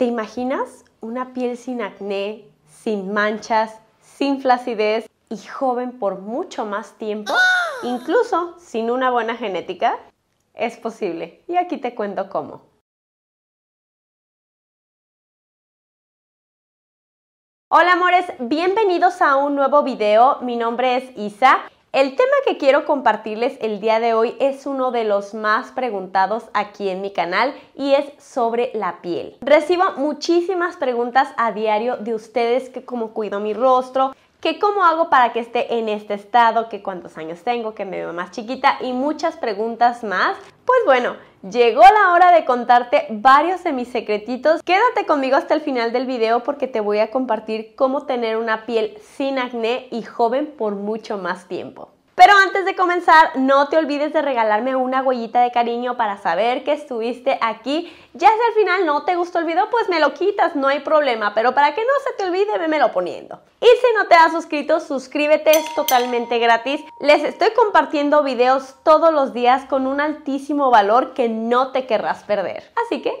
¿Te imaginas una piel sin acné, sin manchas, sin flacidez y joven por mucho más tiempo? ¡Ah! Incluso sin una buena genética. Es posible y aquí te cuento cómo. Hola amores, bienvenidos a un nuevo video. Mi nombre es Isa el tema que quiero compartirles el día de hoy es uno de los más preguntados aquí en mi canal y es sobre la piel. Recibo muchísimas preguntas a diario de ustedes que cómo cuido mi rostro, que cómo hago para que esté en este estado, que cuántos años tengo, que me veo más chiquita y muchas preguntas más. Pues bueno, llegó la hora de contarte varios de mis secretitos. Quédate conmigo hasta el final del video porque te voy a compartir cómo tener una piel sin acné y joven por mucho más tiempo. Pero antes de comenzar, no te olvides de regalarme una huellita de cariño para saber que estuviste aquí. Ya si al final no te gustó el video, pues me lo quitas, no hay problema. Pero para que no se te olvide, lo poniendo. Y si no te has suscrito, suscríbete, es totalmente gratis. Les estoy compartiendo videos todos los días con un altísimo valor que no te querrás perder. Así que,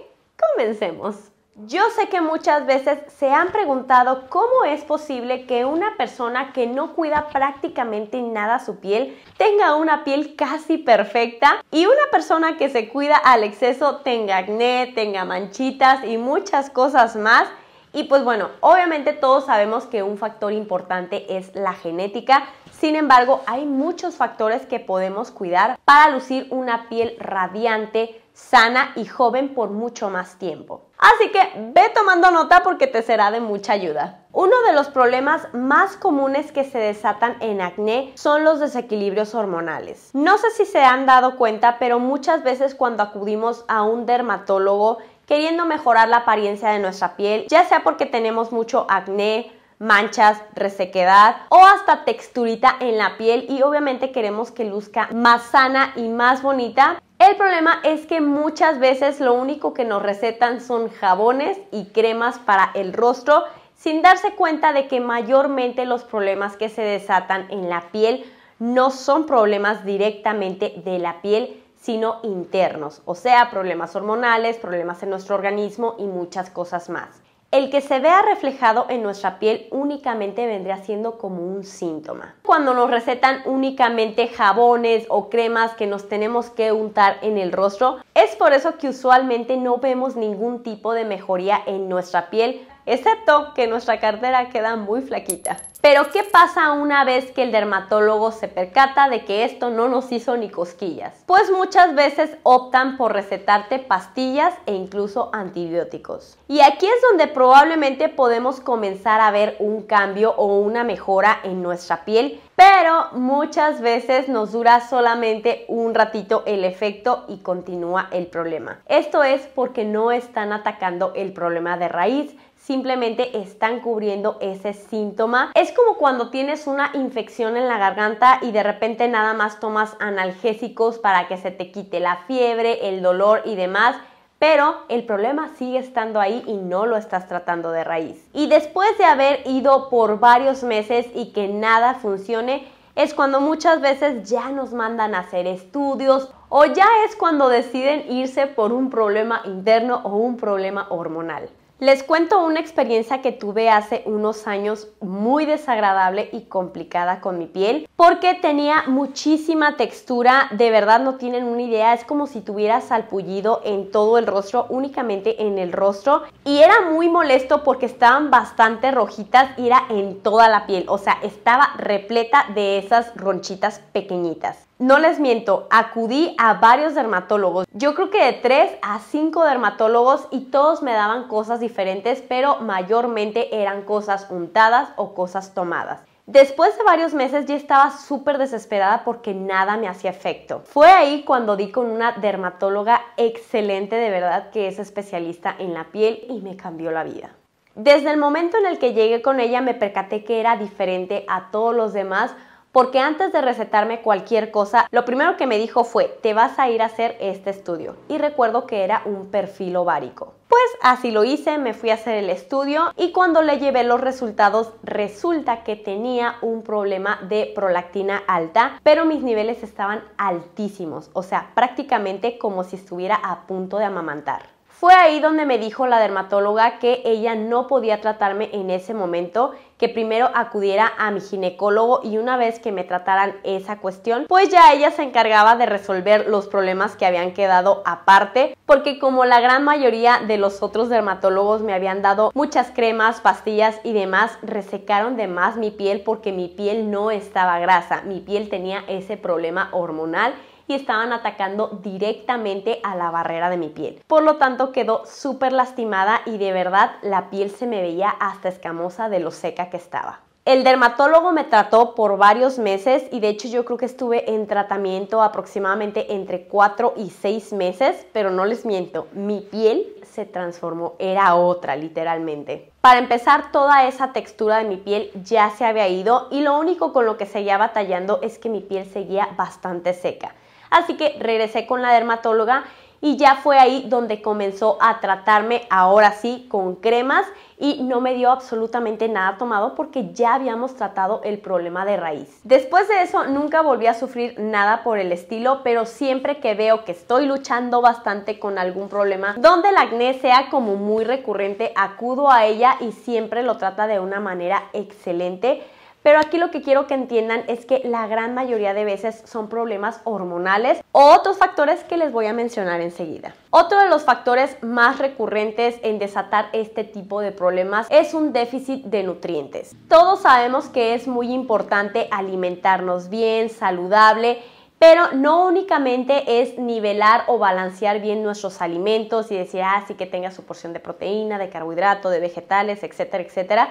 comencemos. Yo sé que muchas veces se han preguntado cómo es posible que una persona que no cuida prácticamente nada su piel tenga una piel casi perfecta y una persona que se cuida al exceso tenga acné, tenga manchitas y muchas cosas más. Y pues bueno, obviamente todos sabemos que un factor importante es la genética, sin embargo hay muchos factores que podemos cuidar para lucir una piel radiante, sana y joven por mucho más tiempo. Así que ve tomando nota porque te será de mucha ayuda. Uno de los problemas más comunes que se desatan en acné son los desequilibrios hormonales. No sé si se han dado cuenta, pero muchas veces cuando acudimos a un dermatólogo queriendo mejorar la apariencia de nuestra piel, ya sea porque tenemos mucho acné, manchas, resequedad o hasta texturita en la piel y obviamente queremos que luzca más sana y más bonita, el problema es que muchas veces lo único que nos recetan son jabones y cremas para el rostro sin darse cuenta de que mayormente los problemas que se desatan en la piel no son problemas directamente de la piel, sino internos, o sea, problemas hormonales, problemas en nuestro organismo y muchas cosas más. El que se vea reflejado en nuestra piel únicamente vendría siendo como un síntoma. Cuando nos recetan únicamente jabones o cremas que nos tenemos que untar en el rostro, es por eso que usualmente no vemos ningún tipo de mejoría en nuestra piel, excepto que nuestra cartera queda muy flaquita. Pero ¿qué pasa una vez que el dermatólogo se percata de que esto no nos hizo ni cosquillas? Pues muchas veces optan por recetarte pastillas e incluso antibióticos. Y aquí es donde probablemente podemos comenzar a ver un cambio o una mejora en nuestra piel pero muchas veces nos dura solamente un ratito el efecto y continúa el problema. Esto es porque no están atacando el problema de raíz, simplemente están cubriendo ese síntoma. Es como cuando tienes una infección en la garganta y de repente nada más tomas analgésicos para que se te quite la fiebre, el dolor y demás pero el problema sigue estando ahí y no lo estás tratando de raíz. Y después de haber ido por varios meses y que nada funcione, es cuando muchas veces ya nos mandan a hacer estudios o ya es cuando deciden irse por un problema interno o un problema hormonal. Les cuento una experiencia que tuve hace unos años muy desagradable y complicada con mi piel porque tenía muchísima textura, de verdad no tienen una idea, es como si tuviera salpullido en todo el rostro, únicamente en el rostro y era muy molesto porque estaban bastante rojitas y era en toda la piel, o sea, estaba repleta de esas ronchitas pequeñitas. No les miento, acudí a varios dermatólogos. Yo creo que de 3 a 5 dermatólogos y todos me daban cosas diferentes, pero mayormente eran cosas untadas o cosas tomadas. Después de varios meses ya estaba súper desesperada porque nada me hacía efecto. Fue ahí cuando di con una dermatóloga excelente de verdad que es especialista en la piel y me cambió la vida. Desde el momento en el que llegué con ella me percaté que era diferente a todos los demás porque antes de recetarme cualquier cosa, lo primero que me dijo fue, te vas a ir a hacer este estudio. Y recuerdo que era un perfil ovárico. Pues así lo hice, me fui a hacer el estudio y cuando le llevé los resultados resulta que tenía un problema de prolactina alta, pero mis niveles estaban altísimos, o sea, prácticamente como si estuviera a punto de amamantar. Fue ahí donde me dijo la dermatóloga que ella no podía tratarme en ese momento, que primero acudiera a mi ginecólogo y una vez que me trataran esa cuestión, pues ya ella se encargaba de resolver los problemas que habían quedado aparte, porque como la gran mayoría de los otros dermatólogos me habían dado muchas cremas, pastillas y demás, resecaron de más mi piel porque mi piel no estaba grasa, mi piel tenía ese problema hormonal y estaban atacando directamente a la barrera de mi piel. Por lo tanto quedó súper lastimada y de verdad la piel se me veía hasta escamosa de lo seca que estaba. El dermatólogo me trató por varios meses y de hecho yo creo que estuve en tratamiento aproximadamente entre 4 y 6 meses, pero no les miento, mi piel se transformó, era otra literalmente. Para empezar, toda esa textura de mi piel ya se había ido y lo único con lo que seguía batallando es que mi piel seguía bastante seca. Así que regresé con la dermatóloga y ya fue ahí donde comenzó a tratarme ahora sí con cremas y no me dio absolutamente nada tomado porque ya habíamos tratado el problema de raíz. Después de eso nunca volví a sufrir nada por el estilo, pero siempre que veo que estoy luchando bastante con algún problema donde el acné sea como muy recurrente, acudo a ella y siempre lo trata de una manera excelente pero aquí lo que quiero que entiendan es que la gran mayoría de veces son problemas hormonales o otros factores que les voy a mencionar enseguida. Otro de los factores más recurrentes en desatar este tipo de problemas es un déficit de nutrientes. Todos sabemos que es muy importante alimentarnos bien, saludable, pero no únicamente es nivelar o balancear bien nuestros alimentos y decir, ah, sí que tenga su porción de proteína, de carbohidrato, de vegetales, etcétera, etcétera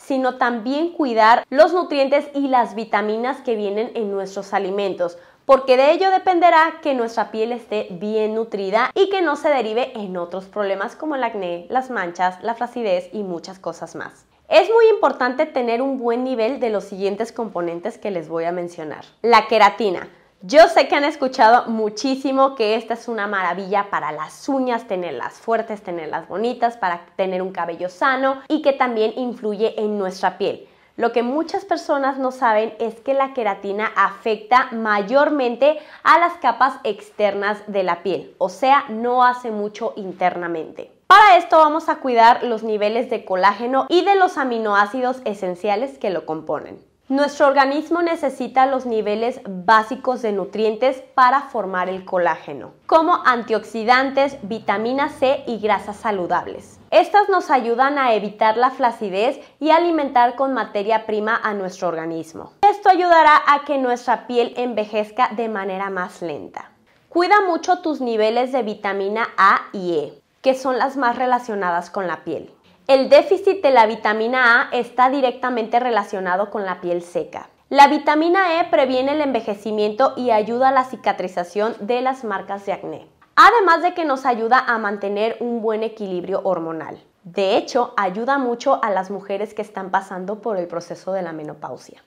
sino también cuidar los nutrientes y las vitaminas que vienen en nuestros alimentos, porque de ello dependerá que nuestra piel esté bien nutrida y que no se derive en otros problemas como el acné, las manchas, la flacidez y muchas cosas más. Es muy importante tener un buen nivel de los siguientes componentes que les voy a mencionar. La queratina. Yo sé que han escuchado muchísimo que esta es una maravilla para las uñas, tenerlas fuertes, tenerlas bonitas, para tener un cabello sano y que también influye en nuestra piel. Lo que muchas personas no saben es que la queratina afecta mayormente a las capas externas de la piel, o sea, no hace mucho internamente. Para esto vamos a cuidar los niveles de colágeno y de los aminoácidos esenciales que lo componen. Nuestro organismo necesita los niveles básicos de nutrientes para formar el colágeno, como antioxidantes, vitamina C y grasas saludables. Estas nos ayudan a evitar la flacidez y alimentar con materia prima a nuestro organismo. Esto ayudará a que nuestra piel envejezca de manera más lenta. Cuida mucho tus niveles de vitamina A y E, que son las más relacionadas con la piel. El déficit de la vitamina A está directamente relacionado con la piel seca. La vitamina E previene el envejecimiento y ayuda a la cicatrización de las marcas de acné, además de que nos ayuda a mantener un buen equilibrio hormonal. De hecho, ayuda mucho a las mujeres que están pasando por el proceso de la menopausia.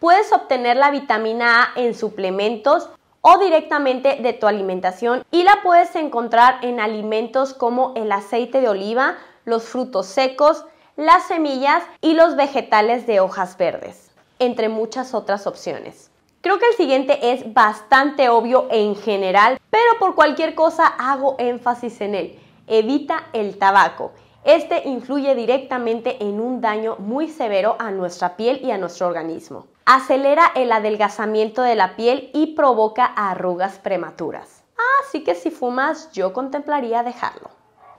Puedes obtener la vitamina A en suplementos o directamente de tu alimentación y la puedes encontrar en alimentos como el aceite de oliva, los frutos secos, las semillas y los vegetales de hojas verdes, entre muchas otras opciones. Creo que el siguiente es bastante obvio en general, pero por cualquier cosa hago énfasis en él. Evita el tabaco. Este influye directamente en un daño muy severo a nuestra piel y a nuestro organismo. Acelera el adelgazamiento de la piel y provoca arrugas prematuras. Así que si fumas, yo contemplaría dejarlo.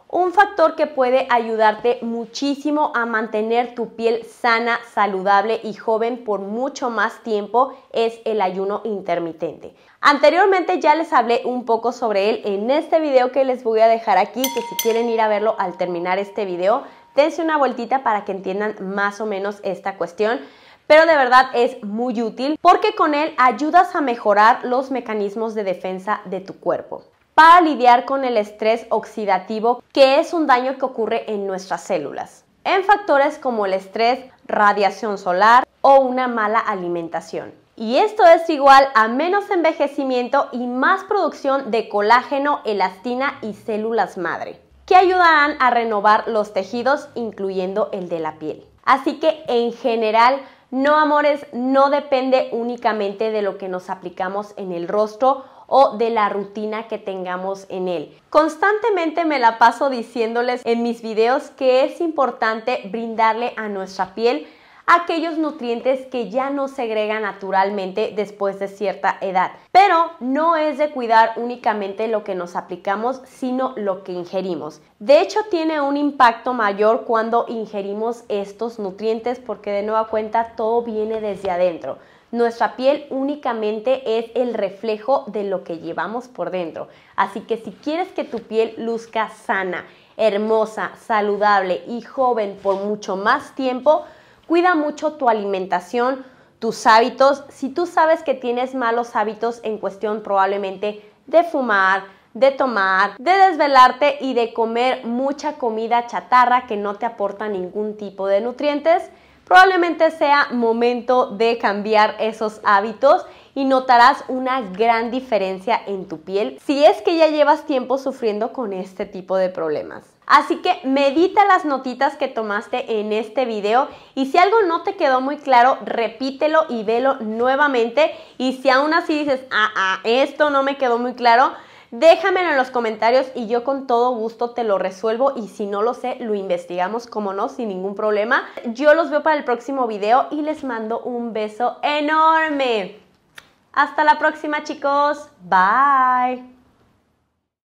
Un factor que puede ayudarte muchísimo a mantener tu piel sana, saludable y joven por mucho más tiempo es el ayuno intermitente. Anteriormente ya les hablé un poco sobre él en este video que les voy a dejar aquí, que si quieren ir a verlo al terminar este video, dense una vueltita para que entiendan más o menos esta cuestión pero de verdad es muy útil porque con él ayudas a mejorar los mecanismos de defensa de tu cuerpo para lidiar con el estrés oxidativo, que es un daño que ocurre en nuestras células, en factores como el estrés, radiación solar o una mala alimentación. Y esto es igual a menos envejecimiento y más producción de colágeno, elastina y células madre, que ayudarán a renovar los tejidos, incluyendo el de la piel. Así que en general, no amores, no depende únicamente de lo que nos aplicamos en el rostro o de la rutina que tengamos en él. Constantemente me la paso diciéndoles en mis videos que es importante brindarle a nuestra piel aquellos nutrientes que ya no segrega naturalmente después de cierta edad. Pero no es de cuidar únicamente lo que nos aplicamos, sino lo que ingerimos. De hecho, tiene un impacto mayor cuando ingerimos estos nutrientes porque de nueva cuenta todo viene desde adentro. Nuestra piel únicamente es el reflejo de lo que llevamos por dentro. Así que si quieres que tu piel luzca sana, hermosa, saludable y joven por mucho más tiempo, cuida mucho tu alimentación, tus hábitos. Si tú sabes que tienes malos hábitos en cuestión probablemente de fumar, de tomar, de desvelarte y de comer mucha comida chatarra que no te aporta ningún tipo de nutrientes, probablemente sea momento de cambiar esos hábitos y notarás una gran diferencia en tu piel si es que ya llevas tiempo sufriendo con este tipo de problemas. Así que medita las notitas que tomaste en este video y si algo no te quedó muy claro, repítelo y velo nuevamente y si aún así dices, ah, ah, esto no me quedó muy claro, Déjamelo en los comentarios y yo con todo gusto te lo resuelvo y si no lo sé, lo investigamos como no, sin ningún problema. Yo los veo para el próximo video y les mando un beso enorme. Hasta la próxima chicos. Bye.